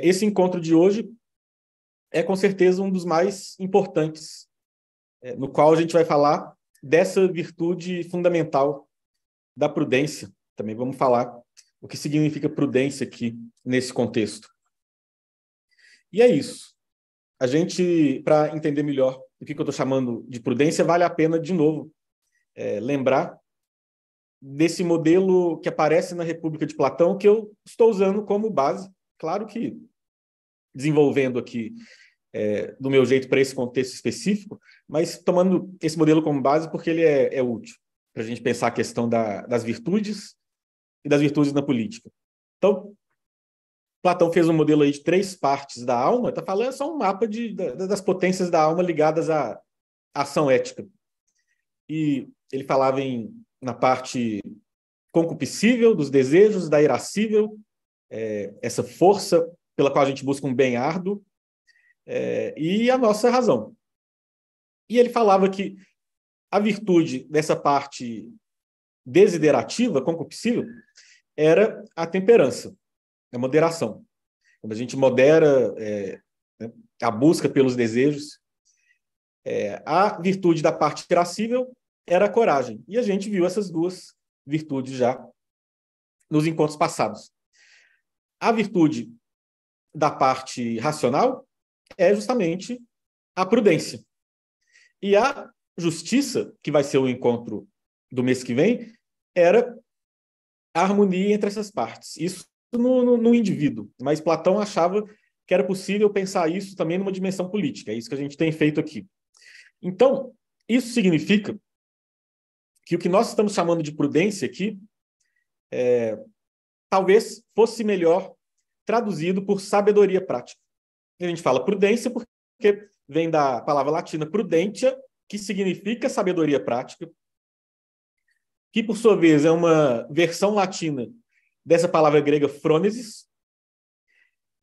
Esse encontro de hoje é com certeza um dos mais importantes, é, no qual a gente vai falar dessa virtude fundamental da prudência. Também vamos falar o que significa prudência aqui nesse contexto. E é isso. A gente, para entender melhor o que eu estou chamando de prudência, vale a pena, de novo, é, lembrar desse modelo que aparece na República de Platão, que eu estou usando como base. Claro que desenvolvendo aqui é, do meu jeito para esse contexto específico, mas tomando esse modelo como base porque ele é, é útil para a gente pensar a questão da, das virtudes e das virtudes na política. Então, Platão fez um modelo aí de três partes da alma, está falando só um mapa de, da, das potências da alma ligadas à ação ética. E ele falava em, na parte concupiscível dos desejos, da irascível, é, essa força pela qual a gente busca um bem árduo, é, e a nossa razão. E ele falava que a virtude dessa parte desiderativa, concupiscível, era a temperança, a moderação. Quando a gente modera é, né, a busca pelos desejos, é, a virtude da parte irascível era a coragem. E a gente viu essas duas virtudes já nos encontros passados. A virtude da parte racional é justamente a prudência. E a justiça, que vai ser o encontro do mês que vem, era a harmonia entre essas partes. Isso no, no, no indivíduo, mas Platão achava que era possível pensar isso também numa dimensão política. É isso que a gente tem feito aqui. Então, isso significa que o que nós estamos chamando de prudência aqui é, talvez fosse melhor traduzido por sabedoria prática. a gente fala prudência porque vem da palavra latina prudentia, que significa sabedoria prática, que por sua vez é uma versão latina dessa palavra grega frônesis.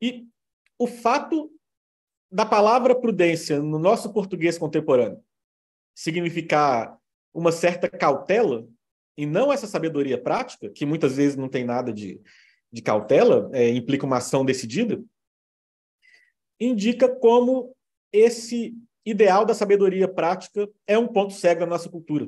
E o fato da palavra prudência no nosso português contemporâneo significar uma certa cautela e não essa sabedoria prática, que muitas vezes não tem nada de de cautela, é, implica uma ação decidida, indica como esse ideal da sabedoria prática é um ponto cego da nossa cultura.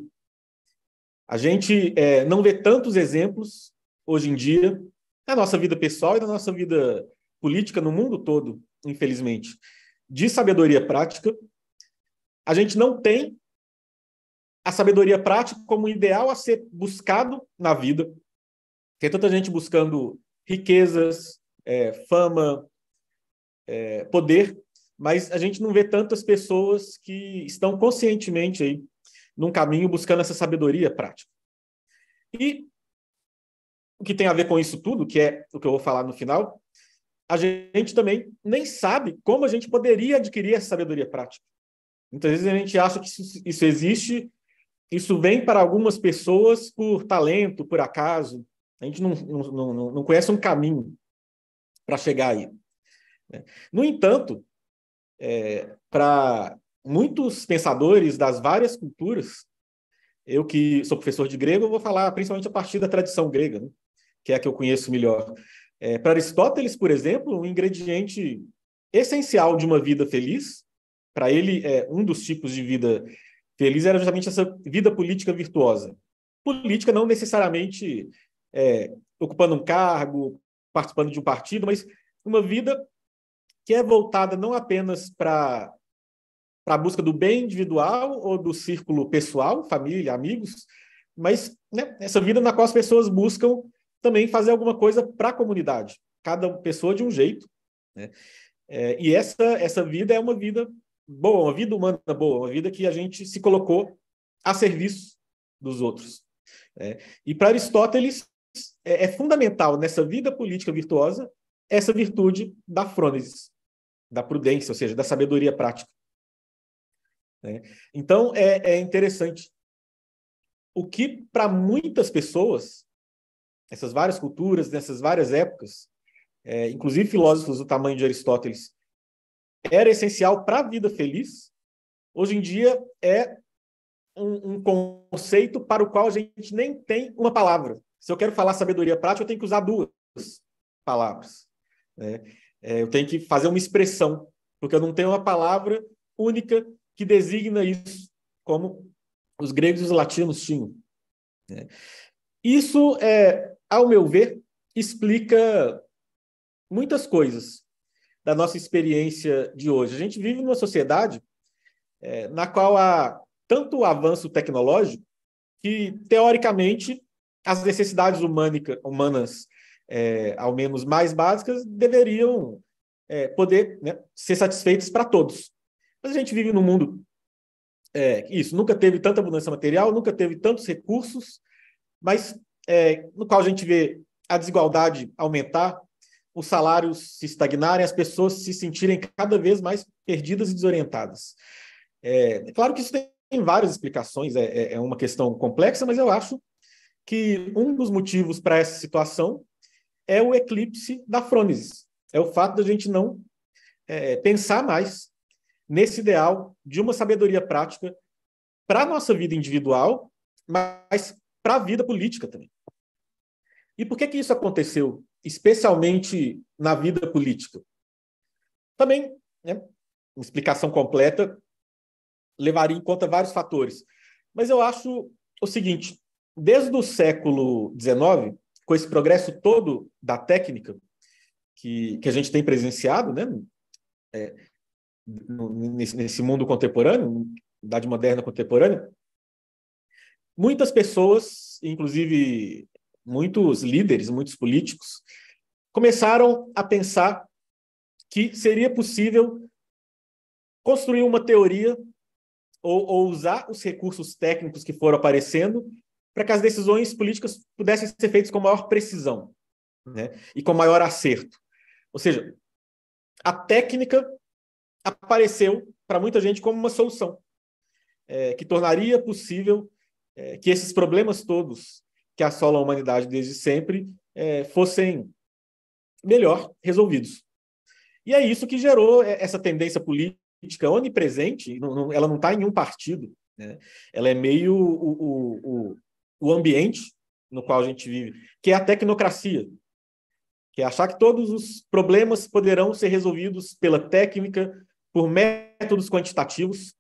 A gente é, não vê tantos exemplos hoje em dia na nossa vida pessoal e na nossa vida política no mundo todo, infelizmente, de sabedoria prática. A gente não tem a sabedoria prática como ideal a ser buscado na vida. Tem é tanta gente buscando riquezas, é, fama, é, poder, mas a gente não vê tantas pessoas que estão conscientemente aí num caminho buscando essa sabedoria prática. E o que tem a ver com isso tudo, que é o que eu vou falar no final, a gente também nem sabe como a gente poderia adquirir essa sabedoria prática. Muitas vezes a gente acha que isso, isso existe, isso vem para algumas pessoas por talento, por acaso, a gente não, não, não, não conhece um caminho para chegar aí. Né? No entanto, é, para muitos pensadores das várias culturas, eu que sou professor de grego, vou falar principalmente a partir da tradição grega, né? que é a que eu conheço melhor. É, para Aristóteles, por exemplo, um ingrediente essencial de uma vida feliz, para ele, é, um dos tipos de vida feliz era justamente essa vida política virtuosa. Política não necessariamente é, ocupando um cargo, participando de um partido, mas uma vida que é voltada não apenas para a busca do bem individual ou do círculo pessoal, família, amigos, mas né, essa vida na qual as pessoas buscam também fazer alguma coisa para a comunidade, cada pessoa de um jeito. Né? É, e essa, essa vida é uma vida boa, uma vida humana boa, uma vida que a gente se colocou a serviço dos outros. Né? E para Aristóteles, é, é fundamental nessa vida política virtuosa essa virtude da frônesis, da prudência, ou seja, da sabedoria prática. Né? Então, é, é interessante. O que, para muitas pessoas, essas várias culturas, nessas várias épocas, é, inclusive filósofos do tamanho de Aristóteles, era essencial para a vida feliz, hoje em dia é um, um, conceito para o qual a gente nem tem uma palavra. Se eu quero falar sabedoria prática, eu tenho que usar duas palavras. Né? É, eu tenho que fazer uma expressão, porque eu não tenho uma palavra única que designa isso, como os gregos e os latinos tinham. Né? Isso, é, ao meu ver, explica muitas coisas da nossa experiência de hoje. A gente vive numa sociedade é, na qual há tanto avanço tecnológico que, teoricamente, as necessidades humânica, humanas, é, ao menos mais básicas, deveriam é, poder né, ser satisfeitas para todos. Mas a gente vive num mundo é, isso nunca teve tanta abundância material, nunca teve tantos recursos, mas é, no qual a gente vê a desigualdade aumentar, os salários se estagnarem, as pessoas se sentirem cada vez mais perdidas e desorientadas. É, claro que isso tem várias explicações, é, é, é uma questão complexa, mas eu acho que um dos motivos para essa situação é o eclipse da frônesis. É o fato da gente não é, pensar mais nesse ideal de uma sabedoria prática para a nossa vida individual, mas para a vida política também. E por que, que isso aconteceu, especialmente na vida política? Também, né, uma explicação completa levaria em conta vários fatores. Mas eu acho o seguinte: desde o século XIX, com esse progresso todo da técnica que, que a gente tem presenciado, né? É, nesse, nesse mundo contemporâneo, idade moderna contemporânea, muitas pessoas, inclusive muitos líderes, muitos políticos, começaram a pensar que seria possível construir uma teoria ou, ou usar os recursos técnicos que foram aparecendo para que as decisões políticas pudessem ser feitas com maior precisão né? e com maior acerto. Ou seja, a técnica apareceu para muita gente como uma solução é, que tornaria possível é, que esses problemas todos que assolam a humanidade desde sempre é, fossem melhor resolvidos. E é isso que gerou é, essa tendência política onipresente, não, não, ela não está em um partido, né? ela é meio o, o, o, o ambiente no qual a gente vive, que é a tecnocracia, que é achar que todos os problemas poderão ser resolvidos pela técnica, por métodos quantitativos,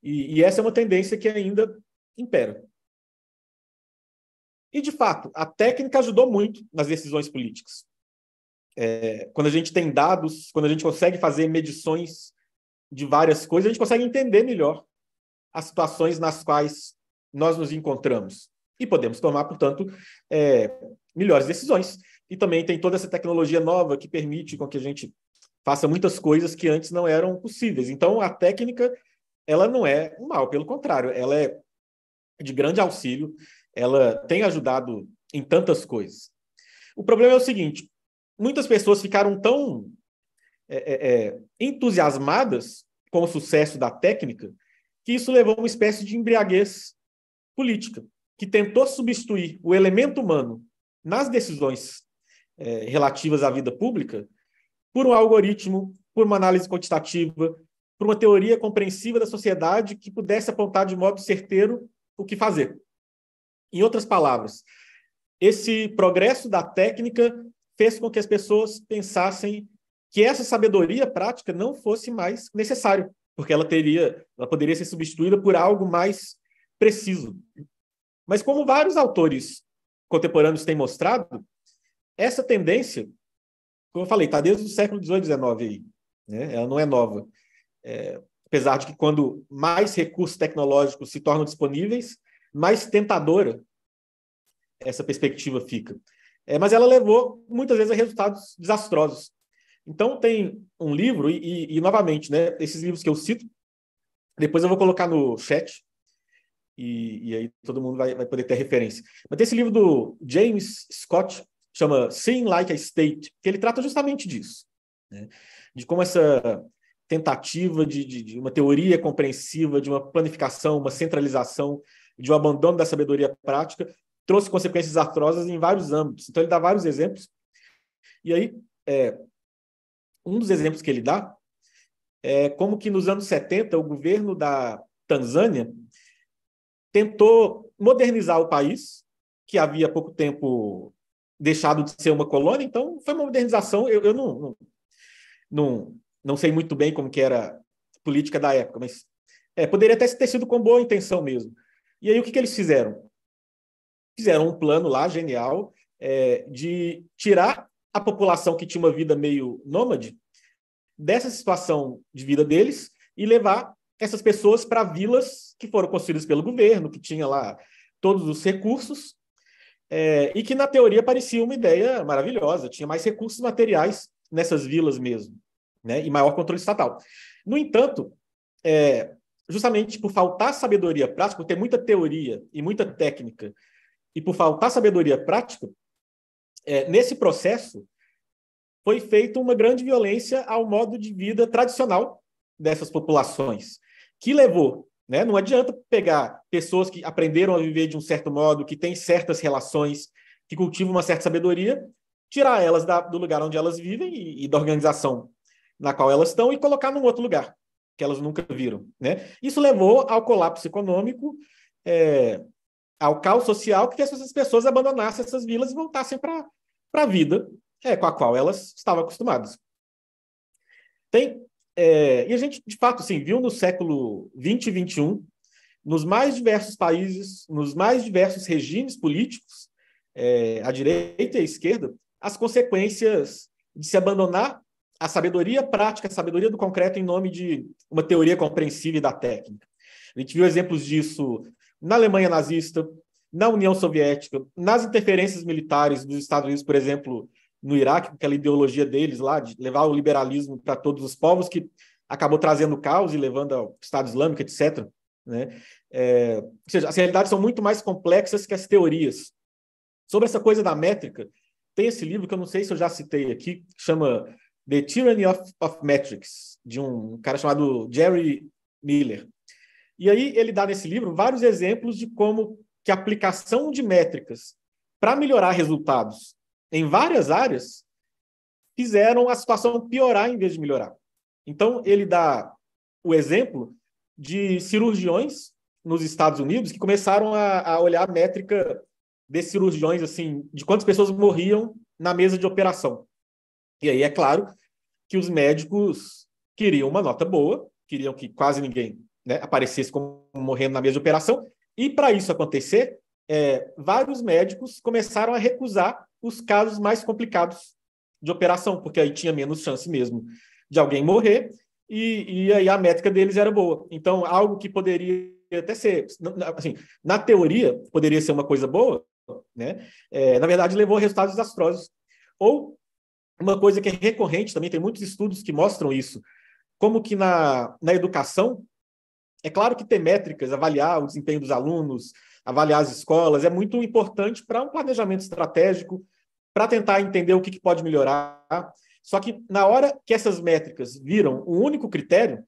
e, e essa é uma tendência que ainda impera. E, de fato, a técnica ajudou muito nas decisões políticas. É, quando a gente tem dados, quando a gente consegue fazer medições de várias coisas, a gente consegue entender melhor as situações nas quais nós nos encontramos e podemos tomar, portanto, é, melhores decisões. E também tem toda essa tecnologia nova que permite com que a gente faça muitas coisas que antes não eram possíveis. Então, a técnica, ela não é um mal, pelo contrário, ela é de grande auxílio, ela tem ajudado em tantas coisas. O problema é o seguinte: muitas pessoas ficaram tão é, é, é entusiasmadas com o sucesso da técnica que isso levou a uma espécie de embriaguez política, que tentou substituir o elemento humano nas decisões é, relativas à vida pública por um algoritmo, por uma análise quantitativa, por uma teoria compreensiva da sociedade que pudesse apontar de modo certeiro o que fazer. Em outras palavras, esse progresso da técnica fez com que as pessoas pensassem que essa sabedoria prática não fosse mais necessária, porque ela teria, ela poderia ser substituída por algo mais preciso. Mas como vários autores contemporâneos têm mostrado, essa tendência, como eu falei, está desde o século XVIII, XIX aí. Né? Ela não é nova. É, apesar de que quando mais recursos tecnológicos se tornam disponíveis, mais tentadora essa perspectiva fica. É, mas ela levou muitas vezes a resultados desastrosos. Então tem um livro e, e, e novamente, né? Esses livros que eu cito, depois eu vou colocar no chat e, e aí todo mundo vai, vai poder ter referência. Mas tem esse livro do James Scott, chama Seeing Like a State, que ele trata justamente disso, né? de como essa tentativa de, de, de, uma teoria compreensiva, de uma planificação, uma centralização, de um abandono da sabedoria prática, trouxe consequências atrozes em vários âmbitos. Então, ele dá vários exemplos. E aí, é, um dos exemplos que ele dá é como que nos anos 70, o governo da Tanzânia tentou modernizar o país, que havia pouco tempo deixado de ser uma colônia, então foi uma modernização. Eu, eu não, não, não, não, sei muito bem como que era a política da época, mas é, poderia até ter sido com boa intenção mesmo. E aí o que, que eles fizeram? Fizeram um plano lá genial é, de tirar a população que tinha uma vida meio nômade dessa situação de vida deles e levar essas pessoas para vilas que foram construídas pelo governo, que tinha lá todos os recursos, é, e que na teoria parecia uma ideia maravilhosa, tinha mais recursos materiais nessas vilas mesmo, né, e maior controle estatal. No entanto, é, justamente por faltar sabedoria prática, por ter muita teoria e muita técnica, e por faltar sabedoria prática, é, nesse processo foi feita uma grande violência ao modo de vida tradicional dessas populações que levou. Né? Não adianta pegar pessoas que aprenderam a viver de um certo modo, que têm certas relações, que cultivam uma certa sabedoria, tirar elas da, do lugar onde elas vivem e, e da organização na qual elas estão e colocar num outro lugar que elas nunca viram. Né? Isso levou ao colapso econômico, é, ao caos social que fez essas pessoas abandonassem essas vilas e voltassem para a vida é, com a qual elas estavam acostumadas. Tem é, e a gente, de fato, assim, viu no século 20 e 21, nos mais diversos países, nos mais diversos regimes políticos, é, à direita e à esquerda, as consequências de se abandonar a sabedoria prática, a sabedoria do concreto, em nome de uma teoria compreensível da técnica. A gente viu exemplos disso na Alemanha nazista, na União Soviética, nas interferências militares dos Estados Unidos, por exemplo, no Iraque, com aquela ideologia deles lá, de levar o liberalismo para todos os povos, que acabou trazendo caos e levando ao Estado Islâmico, etc. Né? É, ou seja, as realidades são muito mais complexas que as teorias. Sobre essa coisa da métrica, tem esse livro que eu não sei se eu já citei aqui, que chama The Tyranny of, of Metrics, de um cara chamado Jerry Miller. E aí ele dá nesse livro vários exemplos de como que a aplicação de métricas para melhorar resultados em várias áreas, fizeram a situação piorar em vez de melhorar. Então, ele dá o exemplo de cirurgiões nos Estados Unidos que começaram a, a olhar a métrica de cirurgiões, assim, de quantas pessoas morriam na mesa de operação. E aí, é claro que os médicos queriam uma nota boa, queriam que quase ninguém né, aparecesse como morrendo na mesa de operação. E para isso acontecer, é, vários médicos começaram a recusar os casos mais complicados de operação, porque aí tinha menos chance mesmo de alguém morrer, e, e aí a métrica deles era boa. Então, algo que poderia até ser, assim, na teoria, poderia ser uma coisa boa, né? É, na verdade, levou a resultados desastrosos. Ou uma coisa que é recorrente também, tem muitos estudos que mostram isso, como que na, na educação, é claro que ter métricas, avaliar o desempenho dos alunos, avaliar as escolas, é muito importante para um planejamento estratégico, para tentar entender o que, que pode melhorar. Só que na hora que essas métricas viram um único critério,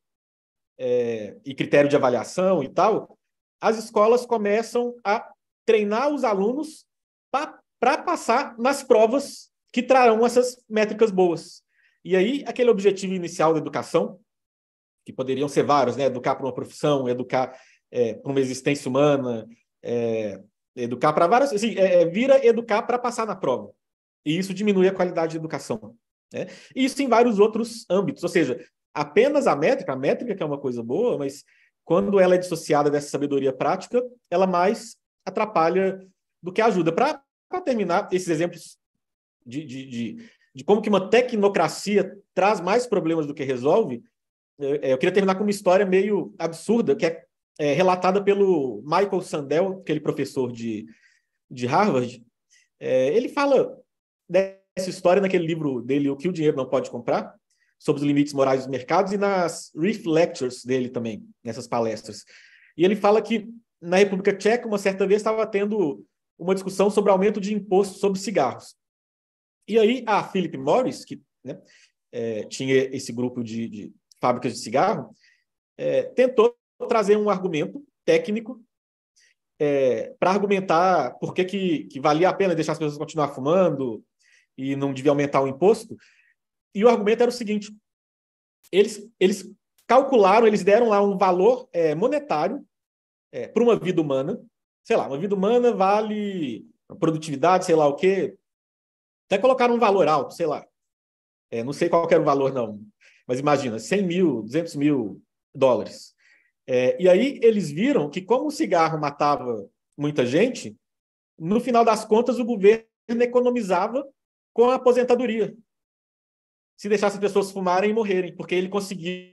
é, e critério de avaliação e tal, as escolas começam a treinar os alunos para passar nas provas que trarão essas métricas boas. E aí, aquele objetivo inicial da educação, que poderiam ser vários, né? Educar para uma profissão, educar é, para uma existência humana, é, educar para várias. Assim, é, é vira educar para passar na prova. E isso diminui a qualidade de educação. Né? E isso em vários outros âmbitos. Ou seja, apenas a métrica, a métrica que é uma coisa boa, mas quando ela é dissociada dessa sabedoria prática, ela mais atrapalha do que ajuda. Para terminar, esses exemplos de, de, de, de, como que uma tecnocracia traz mais problemas do que resolve, eu, é, é, eu queria terminar com uma história meio absurda, que é é, relatada pelo Michael Sandel, aquele professor de, de Harvard. É, ele fala dessa história naquele livro dele, O que o Dinheiro Não Pode Comprar, sobre os limites morais dos mercados, e nas Reef Lectures dele também, nessas palestras. E ele fala que na República Tcheca, uma certa vez, estava tendo uma discussão sobre aumento de imposto sobre cigarros. E aí a Philip Morris, que né, é, tinha esse grupo de, de fábricas de cigarro, é, tentou trazer um argumento técnico é, para argumentar por que, que, que, valia a pena deixar as pessoas continuar fumando e não devia aumentar o imposto. E o argumento era o seguinte: eles, eles calcularam, eles deram lá um valor é, monetário é, para uma vida humana. Sei lá, uma vida humana vale produtividade, sei lá o quê. Até colocaram um valor alto, sei lá. É, não sei qual era o valor, não. Mas imagina, 100 mil, 200 mil dólares. É, e aí eles viram que, como o cigarro matava muita gente, no final das contas o governo economizava com a aposentadoria. Se deixasse as pessoas fumarem e morrerem, porque ele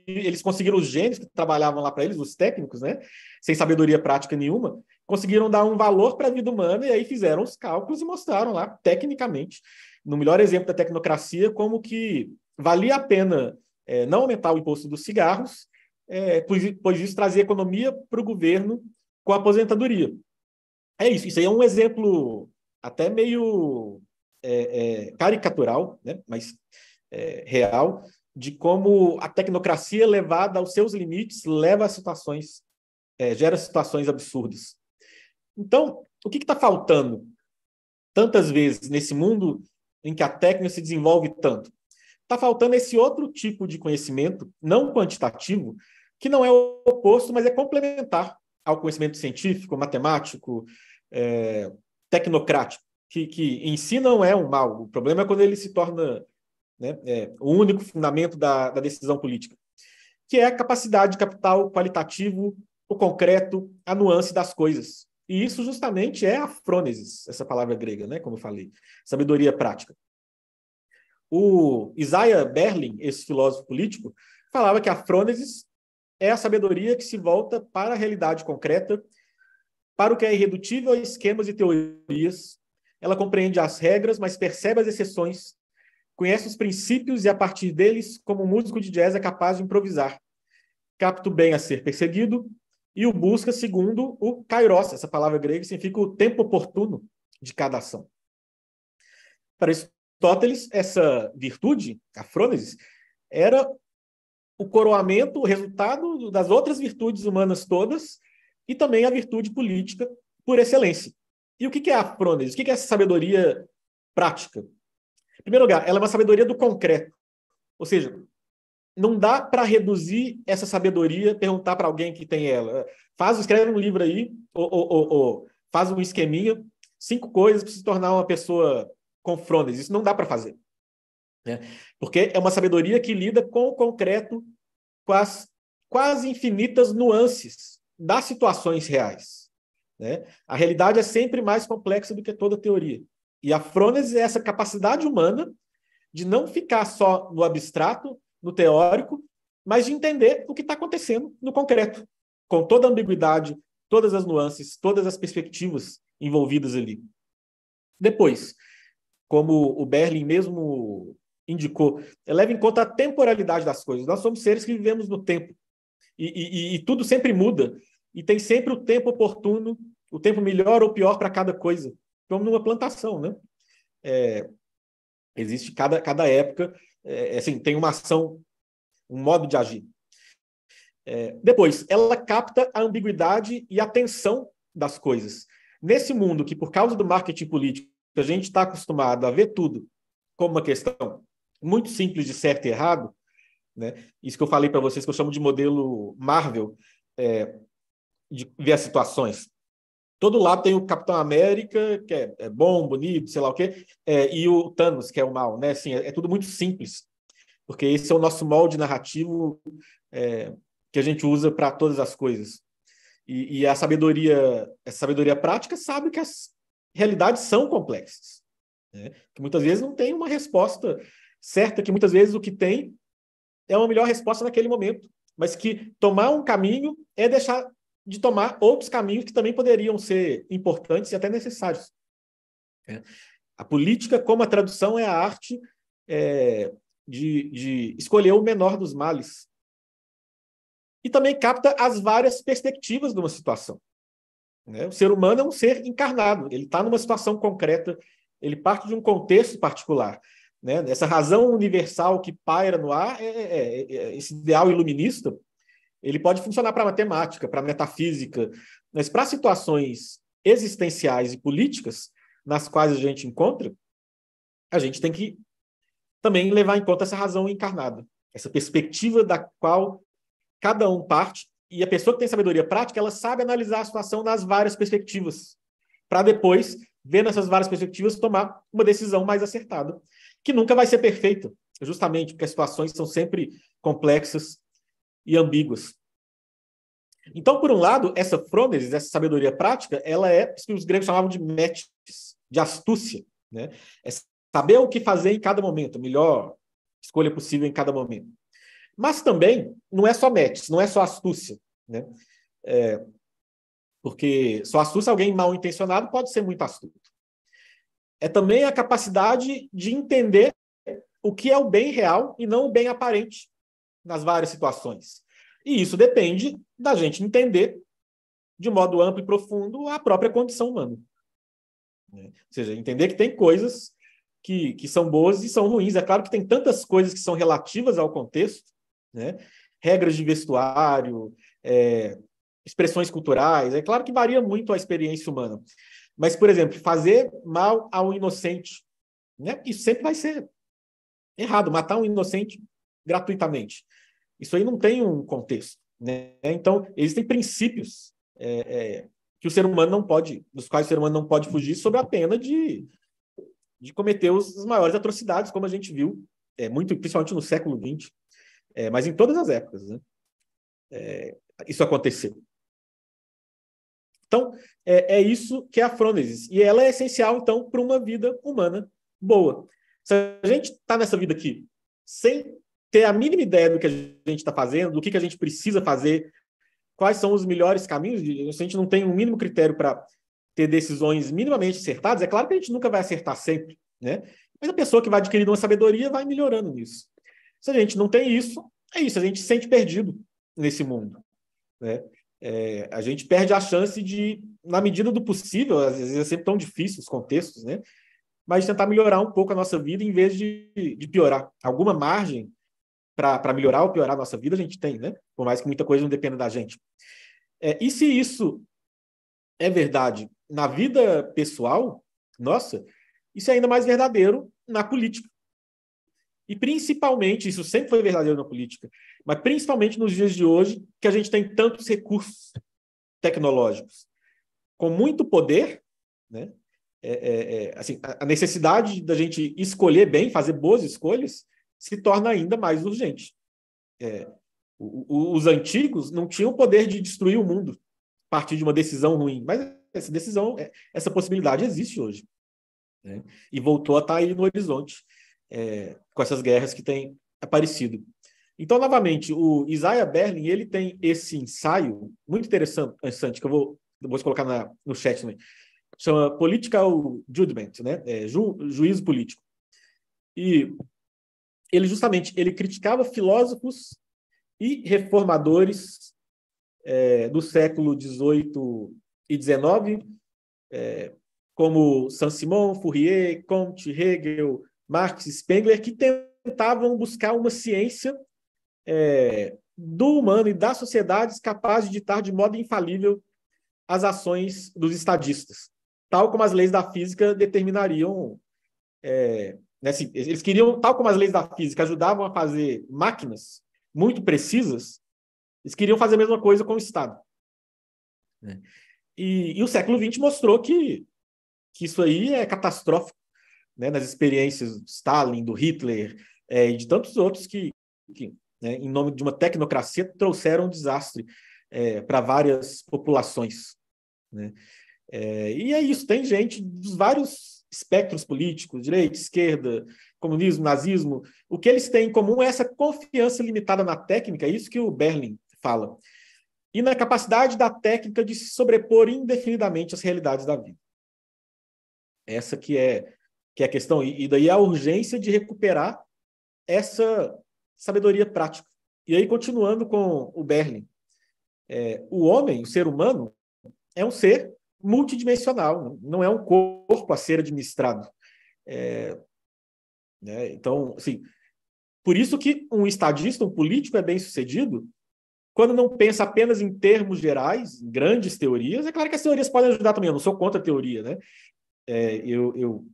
eles conseguiram, os gênios que trabalhavam lá para eles, os técnicos, né, sem sabedoria prática nenhuma, conseguiram dar um valor para a vida humana e aí fizeram os cálculos e mostraram lá, tecnicamente, no melhor exemplo da tecnocracia, como que valia a pena é, não aumentar o imposto dos cigarros é, pois, pois isso trazia economia para o governo com a aposentadoria. É isso, isso aí é um exemplo até meio é, é, caricatural, né? mas é, real, de como a tecnocracia levada aos seus limites leva a situações, é, gera situações absurdas. Então, o que está faltando tantas vezes nesse mundo em que a técnica se desenvolve tanto? Está faltando esse outro tipo de conhecimento, não quantitativo, que não é o oposto, mas é complementar ao conhecimento científico, matemático, é, tecnocrático, que, que em si não é um mal. O problema é quando ele se torna né, é, o único fundamento da, da decisão política, que é a capacidade de capital qualitativo, o concreto, a nuance das coisas. E isso justamente é a frônesis, essa palavra grega, né, como eu falei, sabedoria prática. O Isaiah Berlin, esse filósofo político, falava que a frônesis é a sabedoria que se volta para a realidade concreta, para o que é irredutível a esquemas e teorias. Ela compreende as regras, mas percebe as exceções, conhece os princípios e, a partir deles, como um músico de jazz é capaz de improvisar. Capta o bem a ser perseguido e o busca segundo o kairos, essa palavra grega significa o tempo oportuno de cada ação. Para Aristóteles, essa virtude, a frônesis, era o coroamento, o resultado das outras virtudes humanas todas e também a virtude política por excelência. E o que é a prônese? O que é essa sabedoria prática? Em primeiro lugar, ela é uma sabedoria do concreto. Ou seja, não dá para reduzir essa sabedoria, perguntar para alguém que tem ela. Faz, escreve um livro aí, ou, ou, ou faz um esqueminha, cinco coisas para se tornar uma pessoa com frônese. Isso não dá para fazer. Né? Porque é uma sabedoria que lida com o concreto com as quase infinitas nuances das situações reais. Né? A realidade é sempre mais complexa do que toda teoria. E a frônese é essa capacidade humana de não ficar só no abstrato, no teórico, mas de entender o que está acontecendo no concreto, com toda a ambiguidade, todas as nuances, todas as perspectivas envolvidas ali. Depois, como o Berlin mesmo indicou, leva em conta a temporalidade das coisas. Nós somos seres que vivemos no tempo. E, e, e tudo sempre muda. E tem sempre o tempo oportuno, o tempo melhor ou pior para cada coisa. Como numa plantação, né? É, existe cada, cada época, é, é, assim, tem uma ação, um modo de agir. É, depois, ela capta a ambiguidade e a tensão das coisas. Nesse mundo que, por causa do marketing político, a gente está acostumado a ver tudo como uma questão muito simples de certo e errado, né? Isso que eu falei para vocês que eu chamo de modelo Marvel, é, de ver as situações. Todo lado tem o Capitão América, que é, é bom, bonito, sei lá o quê, é, e o Thanos, que é o mal, né? Assim, é, é tudo muito simples, porque esse é o nosso molde narrativo é, que a gente usa para todas as coisas. E, e a sabedoria, a sabedoria prática sabe que as realidades são complexas, né? que muitas vezes não tem uma resposta Certo é que muitas vezes o que tem é uma melhor resposta naquele momento, mas que tomar um caminho é deixar de tomar outros caminhos que também poderiam ser importantes e até necessários. É. A política, como a tradução, é a arte é, de, de escolher o menor dos males. E também capta as várias perspectivas de uma situação. Né? O ser humano é um ser encarnado, ele está numa situação concreta, ele parte de um contexto particular. Né? Essa razão universal que paira no ar, é, é, é, é esse ideal iluminista, ele pode funcionar para matemática, para metafísica, mas para situações existenciais e políticas nas quais a gente encontra, a gente tem que também levar em conta essa razão encarnada, essa perspectiva da qual cada um parte e a pessoa que tem sabedoria prática, ela sabe analisar a situação nas várias perspectivas, para depois, vendo essas várias perspectivas, tomar uma decisão mais acertada que nunca vai ser perfeita, justamente porque as situações são sempre complexas e ambíguas. Então, por um lado, essa frônesis, essa sabedoria prática, ela é o que os gregos chamavam de metis, de astúcia. Né? É saber o que fazer em cada momento, a melhor escolha possível em cada momento. Mas também não é só metis, não é só astúcia. Né? É, porque só astúcia alguém mal intencionado pode ser muito astuto é também a capacidade de entender o que é o bem real e não o bem aparente nas várias situações. E isso depende da gente entender de modo amplo e profundo a própria condição humana. Né? Ou seja, entender que tem coisas que, que são boas e são ruins. É claro que tem tantas coisas que são relativas ao contexto, né? regras de vestuário, é, expressões culturais. É claro que varia muito a experiência humana. Mas, por exemplo, fazer mal a um inocente, né? Isso sempre vai ser errado, matar um inocente gratuitamente. Isso aí não tem um contexto, né? Então, existem princípios é, é, que o ser humano não pode, dos quais o ser humano não pode fugir sob a pena de, de cometer os, as maiores atrocidades, como a gente viu, é, muito principalmente no século XX, é, mas em todas as épocas, né? É, isso aconteceu. Então, é, é isso que é a frônesis. E ela é essencial, então, para uma vida humana boa. Se a gente está nessa vida aqui sem ter a mínima ideia do que a gente está fazendo, do que, que a gente precisa fazer, quais são os melhores caminhos, se a gente não tem um mínimo critério para ter decisões minimamente acertadas, é claro que a gente nunca vai acertar sempre, né? Mas a pessoa que vai adquirindo uma sabedoria vai melhorando nisso. Se a gente não tem isso, é isso, a gente se sente perdido nesse mundo, né? é, a gente perde a chance de, na medida do possível, às vezes é sempre tão difícil os contextos, né? Mas tentar melhorar um pouco a nossa vida em vez de, de piorar. Alguma margem para melhorar ou piorar a nossa vida a gente tem, né? Por mais que muita coisa não dependa da gente. É, e se isso é verdade na vida pessoal, nossa, isso é ainda mais verdadeiro na política. E principalmente, isso sempre foi verdadeiro na política, mas principalmente nos dias de hoje, que a gente tem tantos recursos tecnológicos, com muito poder, né? É, é, é, assim, a necessidade da gente escolher bem, fazer boas escolhas, se torna ainda mais urgente. É, o, o, os antigos não tinham o poder de destruir o mundo a partir de uma decisão ruim, mas essa decisão, é, essa possibilidade existe hoje. Né? E voltou a estar tá aí no horizonte é, com essas guerras que têm aparecido. Então, novamente, o Isaiah Berlin ele tem esse ensaio muito interessante que eu vou colocar na, no chat também. Chama Political Judgment, né? É, ju, juízo político. E ele justamente ele criticava filósofos e reformadores é, do século XVIII e XIX, é, como Saint-Simon, Fourier, Comte, Hegel, Marx, Spengler, que tentavam buscar uma ciência é, do humano e das sociedades capazes de ditar de modo infalível as ações dos estadistas, tal como as leis da física determinariam. É, né, assim, eles queriam, tal como as leis da física ajudavam a fazer máquinas muito precisas, eles queriam fazer a mesma coisa com o Estado. Né? E, e, o século XX mostrou que, que isso aí é catastrófico, né, nas experiências do Stalin, do Hitler é, e de tantos outros que, que né, em nome de uma tecnocracia, trouxeram um desastre é, para várias populações. Né? É, e é isso, tem gente dos vários espectros políticos, direita, esquerda, comunismo, nazismo, o que eles têm em comum é essa confiança limitada na técnica, é isso que o Berlin fala, e na capacidade da técnica de se sobrepor indefinidamente às realidades da vida. Essa que é, que é a questão, e, e daí a urgência de recuperar essa sabedoria prática. E aí, continuando com o Berlin, é, o homem, o ser humano, é um ser multidimensional, não é um corpo a ser administrado. É, né? Então, assim, por isso que um estadista, um político é bem sucedido quando não pensa apenas em termos gerais, em grandes teorias. É claro que as teorias podem ajudar também, eu não sou contra a teoria, né? É, eu, eu,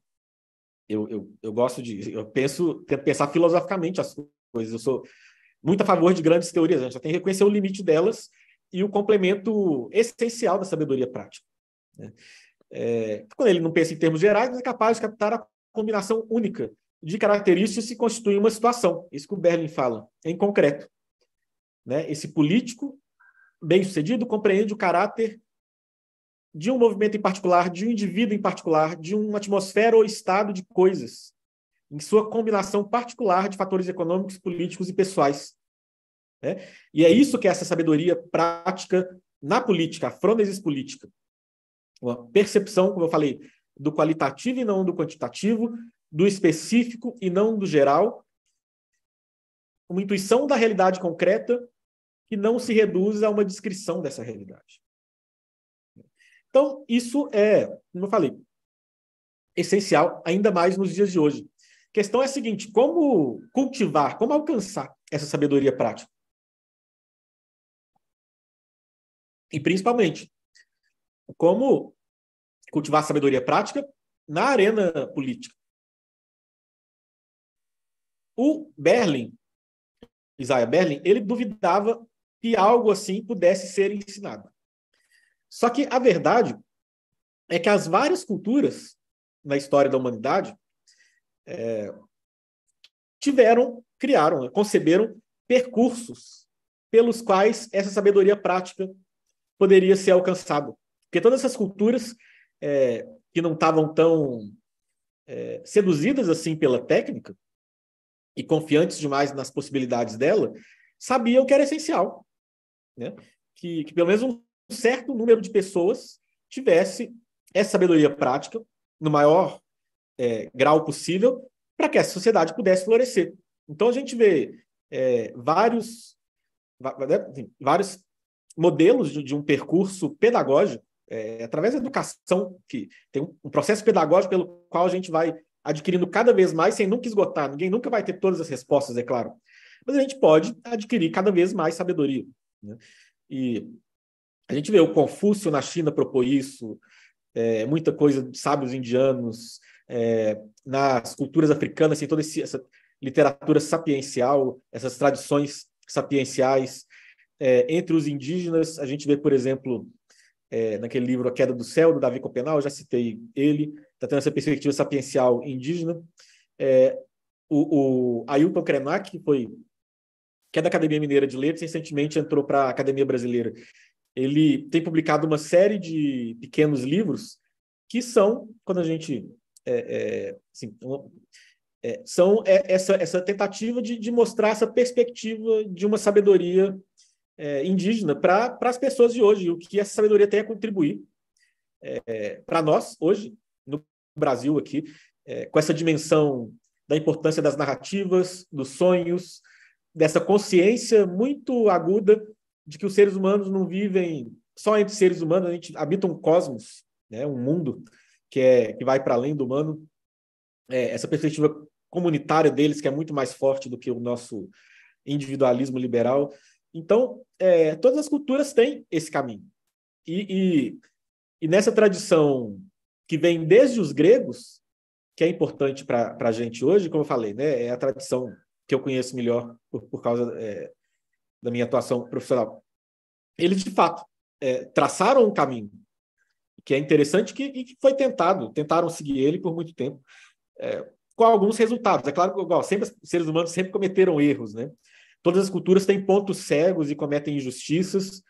eu, eu, eu gosto de. Eu penso, tento pensar filosoficamente as coisas. Eu sou muito a favor de grandes teorias, a gente já tem que reconhecer o limite delas e o complemento essencial da sabedoria prática. Né? É, quando ele não pensa em termos gerais, ele é capaz de captar a combinação única de características que constitui uma situação. Isso que o Berlin fala, em concreto. Né? Esse político bem-sucedido compreende o caráter de um movimento em particular, de um indivíduo em particular, de uma atmosfera ou estado de coisas, em sua combinação particular de fatores econômicos, políticos e pessoais. Né? E é isso que é essa sabedoria prática na política, a frondesis política. Uma percepção, como eu falei, do qualitativo e não do quantitativo, do específico e não do geral, uma intuição da realidade concreta que não se reduz a uma descrição dessa realidade. Então, isso é, como eu falei, essencial, ainda mais nos dias de hoje questão é a seguinte: como cultivar, como alcançar essa sabedoria prática? E principalmente, como cultivar a sabedoria prática na arena política. O berlin Isaiah berlin ele duvidava que algo assim pudesse ser ensinado. Só que a verdade é que as várias culturas na história da humanidade é, tiveram, criaram, conceberam percursos pelos quais essa sabedoria prática poderia ser alcançada. Porque todas essas culturas é, que não estavam tão é, seduzidas assim pela técnica e confiantes demais nas possibilidades dela, sabiam que era essencial, né? que, que pelo menos um certo número de pessoas tivesse essa sabedoria prática no maior é, grau possível para que essa sociedade pudesse florescer. Então a gente vê é, vários, né, enfim, vários modelos de, de, um percurso pedagógico é, através da educação que tem um, um processo pedagógico pelo qual a gente vai adquirindo cada vez mais sem nunca esgotar. Ninguém nunca vai ter todas as respostas, é claro, mas a gente pode adquirir cada vez mais sabedoria. Né? E a gente vê o Confúcio na China propôs isso, é, muita coisa de sábios indianos, é, nas culturas africanas, tem assim, toda essa literatura sapiencial, essas tradições sapienciais. É, entre os indígenas, a gente vê, por exemplo, é, naquele livro A Queda do Céu, do Davi Copenal, já citei ele, está tendo essa perspectiva sapiencial indígena. É, o, o Ailton Krenak, que, foi, que é da Academia Mineira de Letras, recentemente entrou para a Academia Brasileira. Ele tem publicado uma série de pequenos livros que são, quando a gente é, é, assim, uma, é, são é, essa, essa tentativa de, de, mostrar essa perspectiva de uma sabedoria indígena para as pessoas de hoje, o que essa sabedoria tem a contribuir para nós hoje, no Brasil aqui, com essa dimensão da importância das narrativas, dos sonhos, dessa consciência muito aguda de que os seres humanos não vivem só entre seres humanos, a gente habita um cosmos, né, um mundo que, é, que vai para além do humano, é, essa perspectiva comunitária deles, que é muito mais forte do que o nosso individualismo liberal. Então, é, todas as culturas têm esse caminho. E, e, e, nessa tradição que vem desde os gregos, que é importante para a gente hoje, como eu falei, né, é a tradição que eu conheço melhor por, por causa é, da minha atuação profissional. Eles, de fato, é, traçaram um caminho que é interessante que, e que foi tentado, tentaram seguir ele por muito tempo, é, com alguns resultados. É claro que igual, sempre, os seres humanos sempre cometeram erros, né? Todas as culturas têm pontos cegos e cometem injustiças,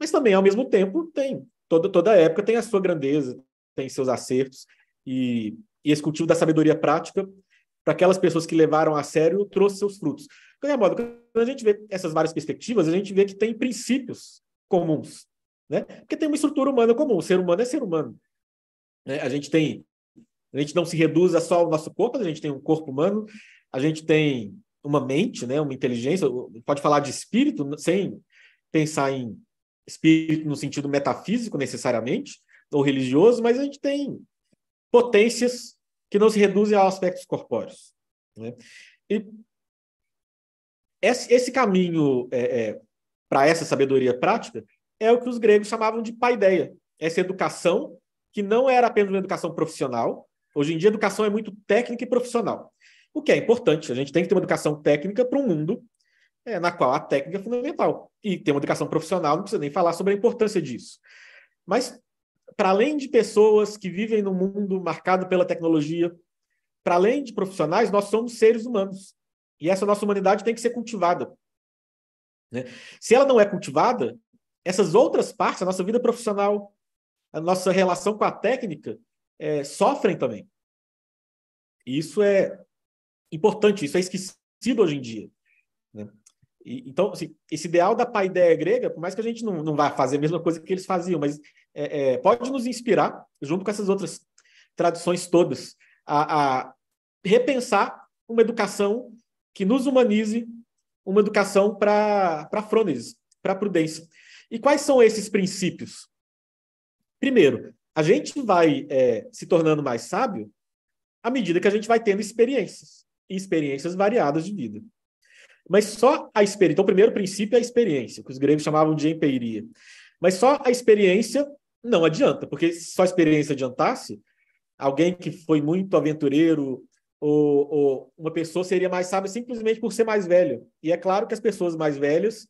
mas também, ao mesmo tempo, tem toda, toda época tem a sua grandeza, tem seus acertos, e, e esse cultivo da sabedoria prática, para aquelas pessoas que levaram a sério, trouxe seus frutos. Então, de qualquer modo, quando a gente vê essas várias perspectivas, a gente vê que tem princípios comuns né? Porque tem uma estrutura humana comum, o ser humano é ser humano. Né? A gente tem, a gente não se reduz a só o nosso corpo, a gente tem um corpo humano, a gente tem uma mente, né? Uma inteligência, pode falar de espírito sem pensar em espírito no sentido metafísico necessariamente ou religioso, mas a gente tem potências que não se reduzem a aspectos corpóreos. Né? E esse, caminho é, é, para essa sabedoria prática é o que os gregos chamavam de paideia. Essa educação, que não era apenas uma educação profissional, hoje em dia a educação é muito técnica e profissional. O que é importante, a gente tem que ter uma educação técnica para um mundo é, na qual a técnica é fundamental. E ter uma educação profissional, não precisa nem falar sobre a importância disso. Mas, para além de pessoas que vivem num mundo marcado pela tecnologia, para além de profissionais, nós somos seres humanos. E essa nossa humanidade tem que ser cultivada. Né? Se ela não é cultivada, essas outras partes, a nossa vida profissional, a nossa relação com a técnica, é, sofrem também. E isso é importante, isso é esquecido hoje em dia. Né? E, então, assim, esse ideal da paideia grega, por mais que a gente não, não vá fazer a mesma coisa que eles faziam, mas é, é, pode nos inspirar, junto com essas outras tradições todas, a, a repensar uma educação que nos humanize, uma educação para a frônese, para a prudência. E quais são esses princípios? Primeiro, a gente vai é, se tornando mais sábio à medida que a gente vai tendo experiências, e experiências variadas de vida. Mas só a experiência. Então, o primeiro princípio é a experiência, que os gregos chamavam de empeiria. Mas só a experiência não adianta, porque se só a experiência adiantasse, alguém que foi muito aventureiro ou, ou uma pessoa seria mais sábia simplesmente por ser mais velho. E é claro que as pessoas mais velhas,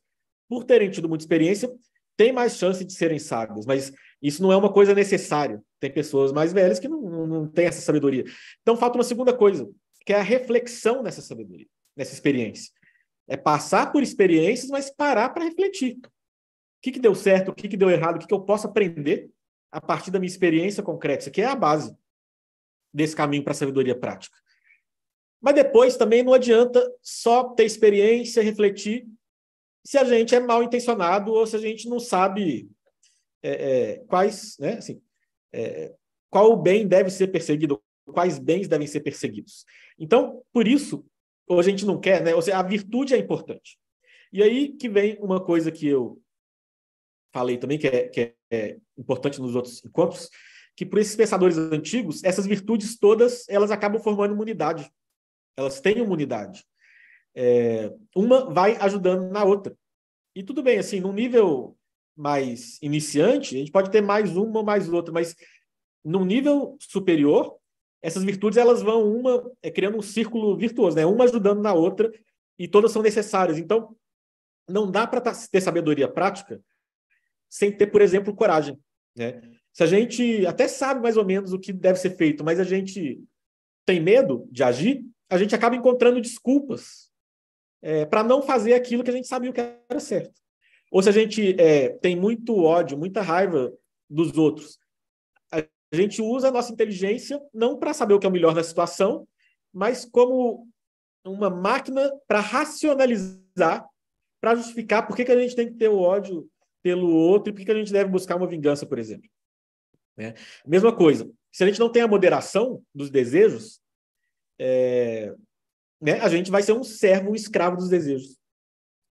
por terem tido muita experiência, tem mais chance de serem sábios, mas isso não é uma coisa necessária. Tem pessoas mais velhas que não, não têm essa sabedoria. Então, falta uma segunda coisa, que é a reflexão nessa sabedoria, nessa experiência. É passar por experiências, mas parar para refletir. O que, que deu certo, o que, que deu errado, o que, que eu posso aprender a partir da minha experiência concreta. Isso aqui é a base desse caminho para a sabedoria prática. Mas depois também não adianta só ter experiência, refletir se a gente é mal intencionado ou se a gente não sabe é, é, quais, né, assim, é, qual bem deve ser perseguido, quais bens devem ser perseguidos. Então, por isso, ou a gente não quer, né, ou seja, a virtude é importante. E aí que vem uma coisa que eu falei também, que é, que é importante nos outros encontros, que para esses pensadores antigos, essas virtudes todas, elas acabam formando uma unidade. Elas têm uma unidade. É, uma vai ajudando na outra. E tudo bem, assim, num nível mais iniciante, a gente pode ter mais uma ou mais outra, mas num nível superior, essas virtudes elas vão uma é, criando um círculo virtuoso, né? Uma ajudando na outra e todas são necessárias. Então, não dá para tá, ter sabedoria prática sem ter, por exemplo, coragem, né? Se a gente até sabe mais ou menos o que deve ser feito, mas a gente tem medo de agir, a gente acaba encontrando desculpas é, para não fazer aquilo que a gente sabia que era certo. Ou se a gente é, tem muito ódio, muita raiva dos outros, a gente usa a nossa inteligência não para saber o que é o melhor na situação, mas como uma máquina para racionalizar, para justificar por que, que a gente tem que ter o ódio pelo outro e por que, que a gente deve buscar uma vingança, por exemplo. Né? Mesma coisa, se a gente não tem a moderação dos desejos, é, né, a gente vai ser um servo, um escravo dos desejos.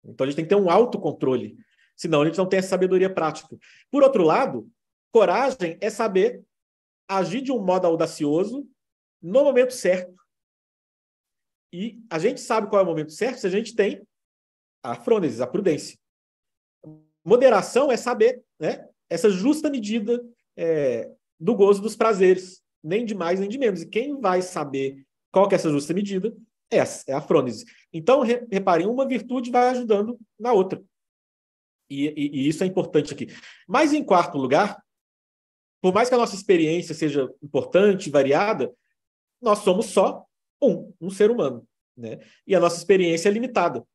Então a gente tem que ter um autocontrole, senão a gente não tem essa sabedoria prática. Por outro lado, coragem é saber agir de um modo audacioso no momento certo. E a gente sabe qual é o momento certo se a gente tem a frônesis, a prudência. Moderação é saber né, essa justa medida é, do gozo dos prazeres, nem de mais nem de menos. E quem vai saber qual que é essa justa medida essa é a frônese. Então, reparem, uma virtude vai ajudando na outra. E, e, e, isso é importante aqui. Mas, em quarto lugar, por mais que a nossa experiência seja importante, variada, nós somos só um, um ser humano. Né? E a nossa experiência é limitada.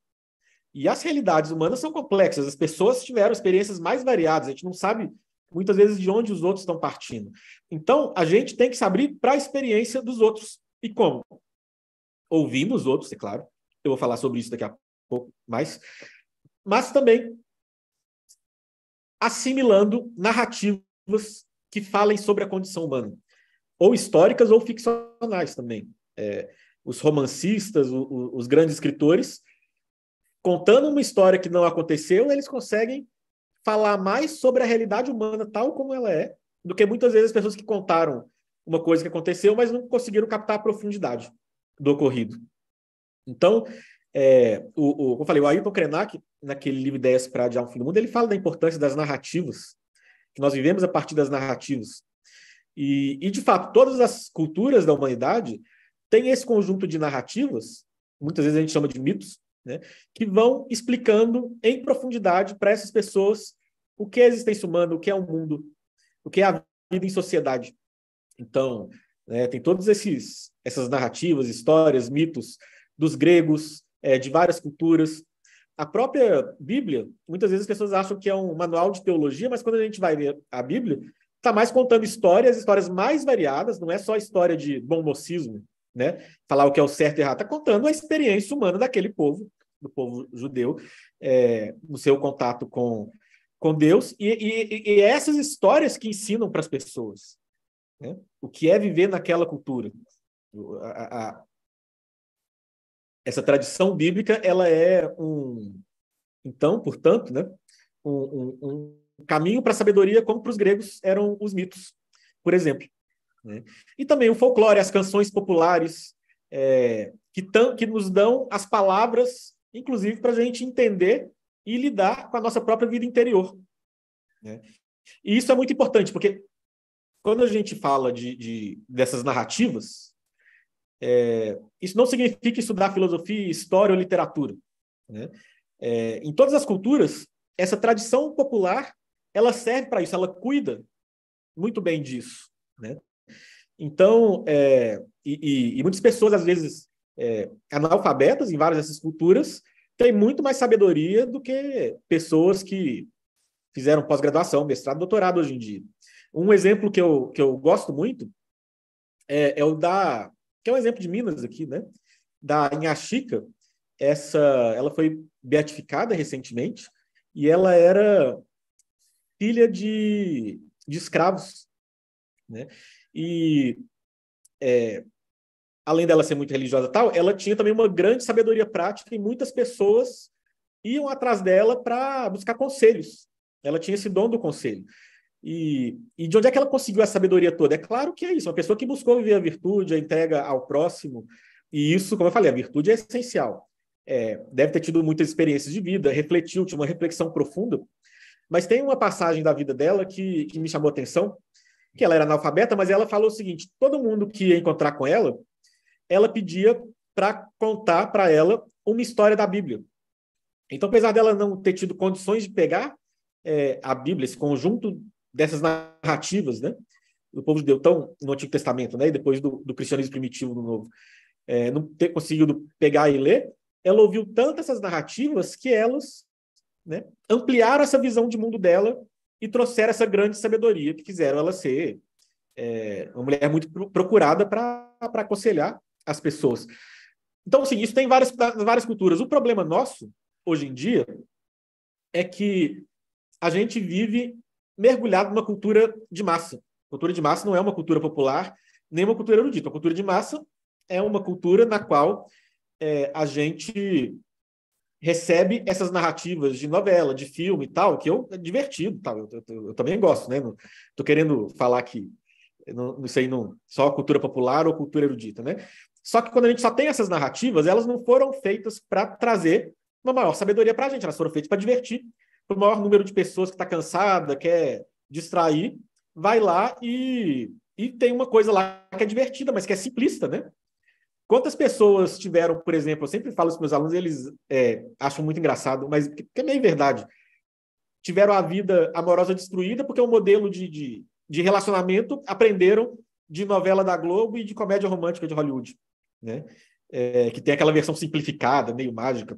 E as realidades humanas são complexas. As pessoas tiveram experiências mais variadas. A gente não sabe muitas vezes de onde os outros estão partindo. Então, a gente tem que se abrir para a experiência dos outros. E como? Ouvimos outros, é claro. Eu vou falar sobre isso daqui a pouco mais. Mas também assimilando narrativas que falem sobre a condição humana, ou históricas ou ficcionais também. É, os romancistas, o, o, os grandes escritores, contando uma história que não aconteceu, eles conseguem falar mais sobre a realidade humana tal como ela é, do que muitas vezes as pessoas que contaram uma coisa que aconteceu, mas não conseguiram captar a profundidade do ocorrido. Então, é, o, o, como eu falei, o Ailton Krenak, naquele livro Ideias para Adiar um Fim do Mundo, ele fala da importância das narrativas, que nós vivemos a partir das narrativas. E, e de fato, todas as culturas da humanidade têm esse conjunto de narrativas, muitas vezes a gente chama de mitos, né, que vão explicando em profundidade para essas pessoas o que é a existência humana, o que é o mundo, o que é a vida em sociedade. Então, né? Tem todas esses, essas narrativas, histórias, mitos dos gregos, é, de várias culturas. A própria Bíblia, muitas vezes as pessoas acham que é um manual de teologia, mas quando a gente vai ver a Bíblia, está mais contando histórias, histórias mais variadas, não é só história de bom mocismo, né? falar o que é o certo e errado, está contando a experiência humana daquele povo, do povo judeu, é, no seu contato com, com Deus, e, e, e é essas histórias que ensinam para as pessoas. Né? o que é viver naquela cultura. A, a, essa tradição bíblica ela é um então portanto né um, um, um caminho para a sabedoria como para os gregos eram os mitos por exemplo né? e também o folclore as canções populares é, que tam, que nos dão as palavras inclusive para a gente entender e lidar com a nossa própria vida interior né? e isso é muito importante porque quando a gente fala de, de dessas narrativas, é, isso não significa estudar filosofia, história ou literatura. Né? É, em todas as culturas, essa tradição popular ela serve para isso, ela cuida muito bem disso. Né? Então, é, e, e, muitas pessoas, às vezes, é, analfabetas em várias dessas culturas, têm muito mais sabedoria do que pessoas que fizeram pós-graduação, mestrado, doutorado hoje em dia. Um exemplo que eu, que eu gosto muito é, é o da. que é um exemplo de Minas aqui, né? Da Inhaxica. Essa, ela foi beatificada recentemente e ela era filha de, de escravos. Né? E é, além dela ser muito religiosa tal, ela tinha também uma grande sabedoria prática e muitas pessoas iam atrás dela para buscar conselhos. Ela tinha esse dom do conselho. E, e, de onde é que ela conseguiu essa sabedoria toda? É claro que é isso, uma pessoa que buscou viver a virtude, a entrega ao próximo, e isso, como eu falei, a virtude é essencial. É, deve ter tido muitas experiências de vida, refletiu, tinha uma reflexão profunda, mas tem uma passagem da vida dela que, que me chamou a atenção, que ela era analfabeta, mas ela falou o seguinte, todo mundo que ia encontrar com ela, ela pedia para contar para ela uma história da Bíblia. Então, apesar dela não ter tido condições de pegar é, a Bíblia, esse conjunto dessas narrativas, né? Do povo judeu, tão no Antigo Testamento, né? E depois do, do cristianismo primitivo no Novo, é, não ter conseguido pegar e ler, ela ouviu tanto essas narrativas que elas né, ampliaram essa visão de mundo dela e trouxeram essa grande sabedoria que fizeram ela ser é, uma mulher muito procurada para aconselhar as pessoas. Então, assim, isso tem várias, várias culturas. O problema nosso, hoje em dia, é que a gente vive mergulhado numa cultura de massa. Cultura de massa não é uma cultura popular, nem uma cultura erudita. A cultura de massa é uma cultura na qual é, a gente recebe essas narrativas de novela, de filme e tal, que eu, é divertido, tal. Eu, eu, eu também gosto, né? Não, querendo falar que não, sei, não, só cultura popular ou cultura erudita, né? Só que quando a gente só tem essas narrativas, elas não foram feitas para trazer uma maior sabedoria para a gente, elas foram feitas para divertir, para o maior número de pessoas que está cansada, quer distrair, vai lá e, e tem uma coisa lá que é divertida, mas que é simplista, né? Quantas pessoas tiveram, por exemplo, eu sempre falo isso para meus alunos, eles é, acham muito engraçado, mas que, é meio verdade, tiveram a vida amorosa destruída porque o é um modelo de, de, de relacionamento aprenderam de novela da Globo e de comédia romântica de Hollywood, né? É, que tem aquela versão simplificada, meio mágica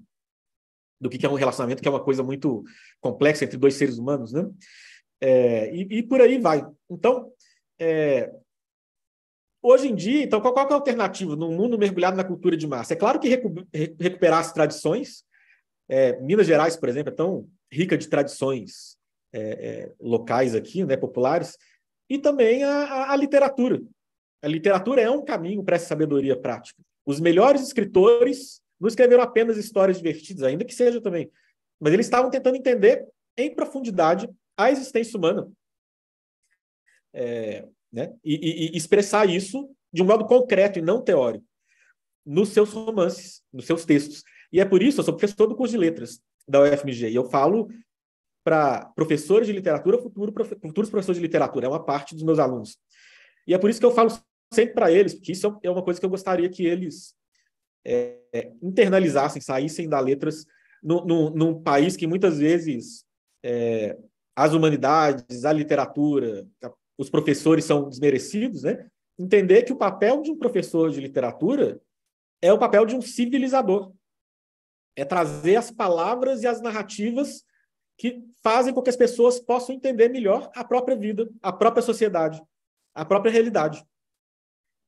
do que é um relacionamento, que é uma coisa muito complexa entre dois seres humanos, né? É, e, e, por aí vai. Então, é, hoje em dia, então, qual, qual é a alternativa num mundo mergulhado na cultura de massa? É claro que recu recuperar as tradições. É, Minas Gerais, por exemplo, é tão rica de tradições é, é, locais aqui, né, populares, e também a, a, a literatura. A literatura é um caminho para essa sabedoria prática. Os melhores escritores não escreveram apenas histórias divertidas, ainda que seja também. Mas eles estavam tentando entender em profundidade a existência humana. É, né? E, e, e expressar isso de um modo concreto e não teórico nos seus romances, nos seus textos. E é por isso, eu sou professor do curso de letras da UFMG, e eu falo para professores de literatura, futuro, futuros professores de literatura, é uma parte dos meus alunos. E é por isso que eu falo sempre para eles, porque isso é, é uma coisa que eu gostaria que eles é, internalizassem, saíssem das letras no, no, num país que muitas vezes é, as humanidades, a literatura, os professores são desmerecidos, né? Entender que o papel de um professor de literatura é o papel de um civilizador. É trazer as palavras e as narrativas que fazem com que as pessoas possam entender melhor a própria vida, a própria sociedade, a própria realidade.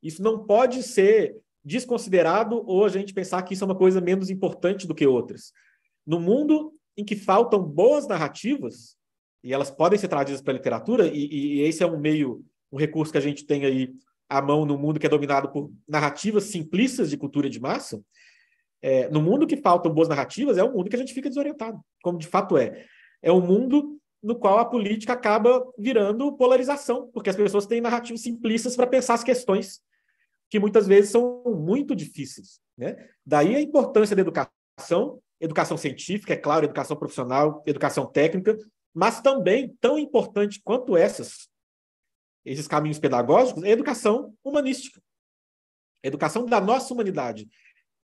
Isso não pode ser desconsiderado ou a gente pensar que isso é uma coisa menos importante do que outras. No mundo em que faltam boas narrativas, e elas podem ser trazidas para a literatura, e, e esse é um meio, um recurso que a gente tem aí à mão no mundo que é dominado por narrativas simplistas de cultura de massa, é, no mundo que faltam boas narrativas, é um mundo que a gente fica desorientado, como de fato é. É um mundo no qual a política acaba virando polarização, porque as pessoas têm narrativas simplistas para pensar as questões que muitas vezes são muito difíceis. Né? Daí a importância da educação, educação científica, é claro, educação profissional, educação técnica, mas também, tão importante quanto essas, esses caminhos pedagógicos, é a educação humanística. A educação da nossa humanidade,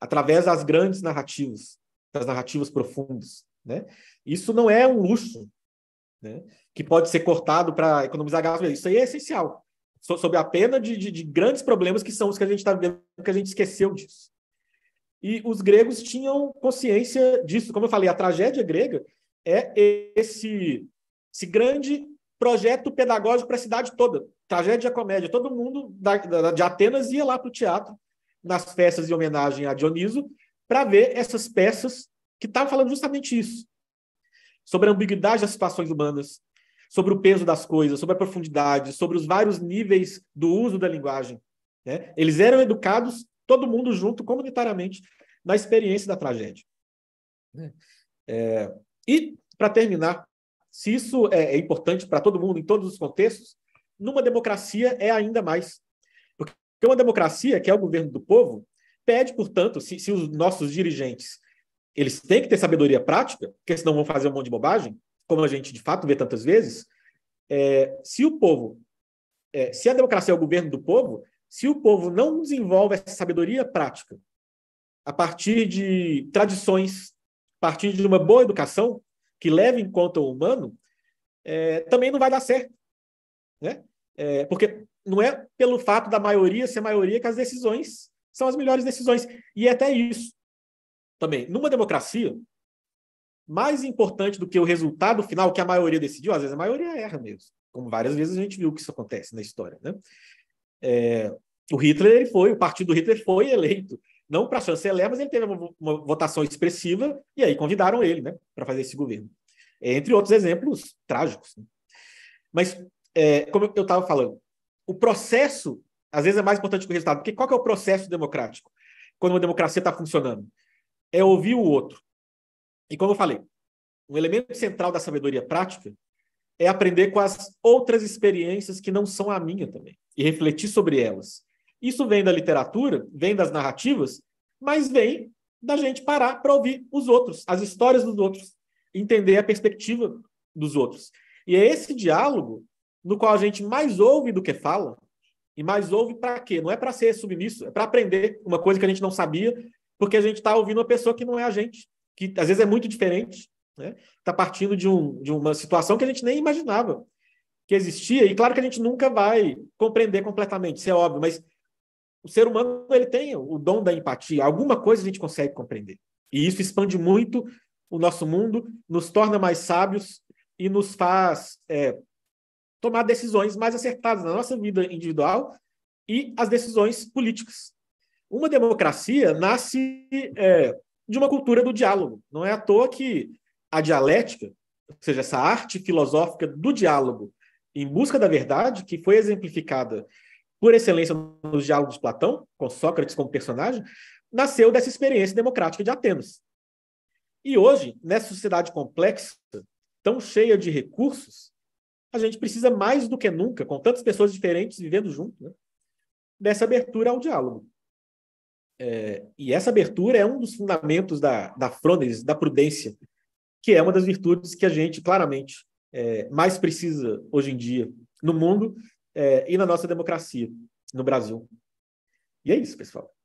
através das grandes narrativas, das narrativas profundas. Né? Isso não é um luxo né? que pode ser cortado para economizar gasolina. Isso aí é essencial sob a pena de, de, de grandes problemas que são os que a gente está vendo, que a gente esqueceu disso. E os gregos tinham consciência disso. Como eu falei, a tragédia grega é esse, esse grande projeto pedagógico para a cidade toda. Tragédia e comédia. Todo mundo da, da, de Atenas ia lá para o teatro, nas festas de homenagem a Dioniso, para ver essas peças que estavam falando justamente isso. Sobre a ambiguidade das situações humanas, sobre o peso das coisas, sobre a profundidade, sobre os vários níveis do uso da linguagem. Né? Eles eram educados, todo mundo junto, comunitariamente, na experiência da tragédia. Né? É, e, para terminar, se isso é, é importante para todo mundo, em todos os contextos, numa democracia é ainda mais. Porque uma democracia, que é o governo do povo, pede, portanto, se, se os nossos dirigentes eles têm que ter sabedoria prática, porque senão vão fazer um monte de bobagem, como a gente de fato vê tantas vezes, é, se o povo, é, se a democracia é o governo do povo, se o povo não desenvolve essa sabedoria prática a partir de tradições, a partir de uma boa educação que leve em conta o humano, é, também não vai dar certo, né? É, porque não é pelo fato da maioria ser maioria que as decisões são as melhores decisões e é até isso também numa democracia mais importante do que o resultado final que a maioria decidiu, às vezes a maioria erra mesmo, como várias vezes a gente viu que isso acontece na história, né? É, o Hitler ele foi, o partido do Hitler foi eleito, não para chanceler, mas ele teve uma, uma, votação expressiva e aí convidaram ele, né, para fazer esse governo, é, entre outros exemplos trágicos. Né? Mas é, como eu estava falando, o processo às vezes é mais importante que o resultado, porque qual que é o processo democrático? Quando uma democracia está funcionando, é ouvir o outro e como eu falei, um elemento central da sabedoria prática é aprender com as outras experiências que não são a minha também e refletir sobre elas. Isso vem da literatura, vem das narrativas, mas vem da gente parar para ouvir os outros, as histórias dos outros, entender a perspectiva dos outros. E é esse diálogo no qual a gente mais ouve do que fala, e mais ouve para quê? Não é para ser submisso, é para aprender uma coisa que a gente não sabia, porque a gente está ouvindo uma pessoa que não é a gente que às vezes é muito diferente, né? Está partindo de, um, de uma situação que a gente nem imaginava que existia, e claro que a gente nunca vai compreender completamente, isso é óbvio, mas o ser humano ele tem o dom da empatia, alguma coisa a gente consegue compreender. E isso expande muito o nosso mundo, nos torna mais sábios e nos faz é, tomar decisões mais acertadas na nossa vida individual e as decisões políticas. Uma democracia nasce é, de uma cultura do diálogo. Não é à toa que a dialética, ou seja, essa arte filosófica do diálogo em busca da verdade, que foi exemplificada por excelência nos diálogos de Platão, com Sócrates como personagem, nasceu dessa experiência democrática de Atenas. E hoje, nessa sociedade complexa, tão cheia de recursos, a gente precisa mais do que nunca, com tantas pessoas diferentes vivendo junto, né, dessa abertura ao diálogo. É, e essa abertura é um dos fundamentos da, da Frones, da prudência, que é uma das virtudes que a gente claramente é, mais precisa hoje em dia no mundo é, e na nossa democracia, no Brasil. E é isso, pessoal.